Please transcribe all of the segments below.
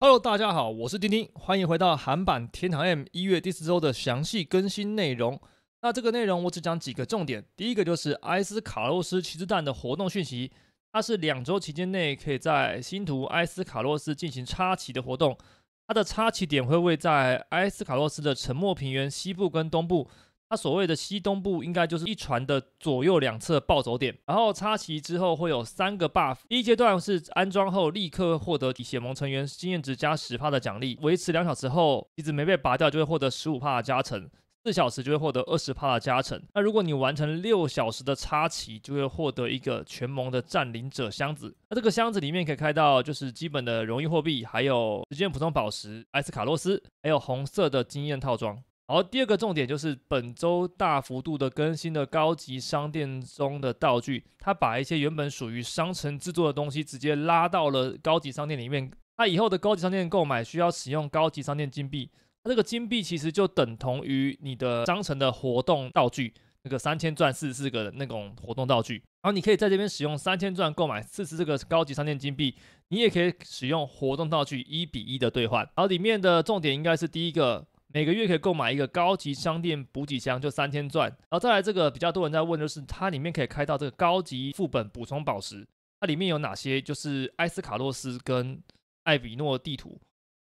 Hello，大家好，我是丁丁，欢迎回到韩版天堂 M 一月第四周的详细更新内容。那这个内容我只讲几个重点，第一个就是埃斯卡洛斯骑士蛋的活动讯息，它是两周期间内可以在星图埃斯卡洛斯进行插旗的活动，它的插旗点会位在埃斯卡洛斯的沉默平原西部跟东部。它所谓的西东部应该就是一船的左右两侧暴走点，然后插旗之后会有三个 buff。第一阶段是安装后立刻获得血盟成员经验值加十帕的奖励，维持两小时后一直没被拔掉就会获得十五帕的加成，四小时就会获得二十帕的加成。那如果你完成六小时的插旗，就会获得一个全盟的占领者箱子。那这个箱子里面可以开到就是基本的荣誉货币，还有十件普通宝石，艾斯卡洛斯，还有红色的经验套装。然后第二个重点就是本周大幅度的更新的高级商店中的道具，它把一些原本属于商城制作的东西直接拉到了高级商店里面。那以后的高级商店购买需要使用高级商店金币，那这个金币其实就等同于你的商城的活动道具，那个三千钻四十四个的那种活动道具。然后你可以在这边使用三千钻购买四十四个高级商店金币，你也可以使用活动道具一比一的兑换。然后里面的重点应该是第一个。每个月可以购买一个高级商店补给箱，就三千钻。然后再来这个比较多人在问，就是它里面可以开到这个高级副本补充宝石，它里面有哪些？就是埃斯卡洛斯跟艾比诺地图。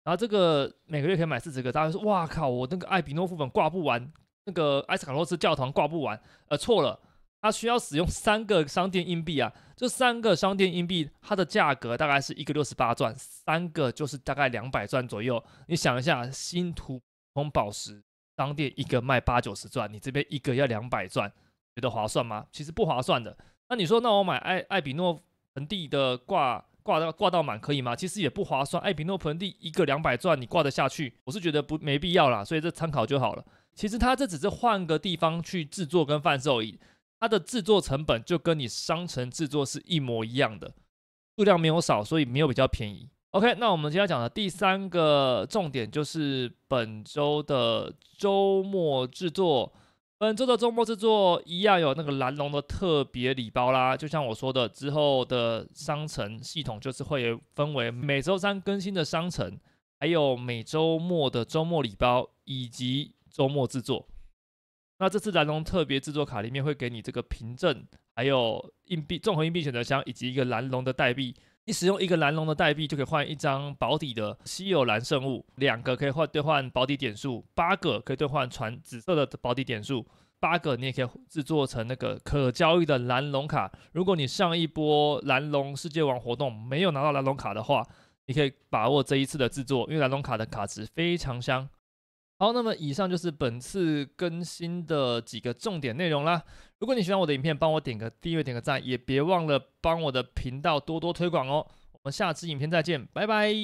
然后这个每个月可以买四十个，大家说哇靠，我那个艾比诺副本挂不完，那个埃斯卡洛斯教堂挂不完。呃，错了，它需要使用三个商店硬币啊。这三个商店硬币它的价格大概是一个六十八钻，三个就是大概两百钻左右。你想一下，新图。红宝石当店一个卖八九十钻，你这边一个要两百钻，觉得划算吗？其实不划算的。那你说，那我买艾艾比诺盆地的挂挂到挂到满可以吗？其实也不划算。艾比诺盆地一个两百钻你挂得下去，我是觉得不没必要啦，所以这参考就好了。其实他这只是换个地方去制作跟贩售，而已，他的制作成本就跟你商城制作是一模一样的，数量没有少，所以没有比较便宜。OK，那我们今天讲的第三个重点就是本周的周末制作。本周的周末制作一样有那个蓝龙的特别礼包啦，就像我说的，之后的商城系统就是会分为每周三更新的商城，还有每周末的周末礼包以及周末制作。那这次蓝龙特别制作卡里面会给你这个凭证，还有硬币、综合硬币选择箱，以及一个蓝龙的代币。你使用一个蓝龙的代币，就可以换一张保底的稀有蓝圣物；两个可以换兑换保底点数；八个可以兑换传紫色的保底点数；八个你也可以制作成那个可交易的蓝龙卡。如果你上一波蓝龙世界王活动没有拿到蓝龙卡的话，你可以把握这一次的制作，因为蓝龙卡的卡池非常香。好，那么以上就是本次更新的几个重点内容啦。如果你喜欢我的影片，帮我点个订阅、点个赞，也别忘了帮我的频道多多推广哦。我们下次影片再见，拜拜。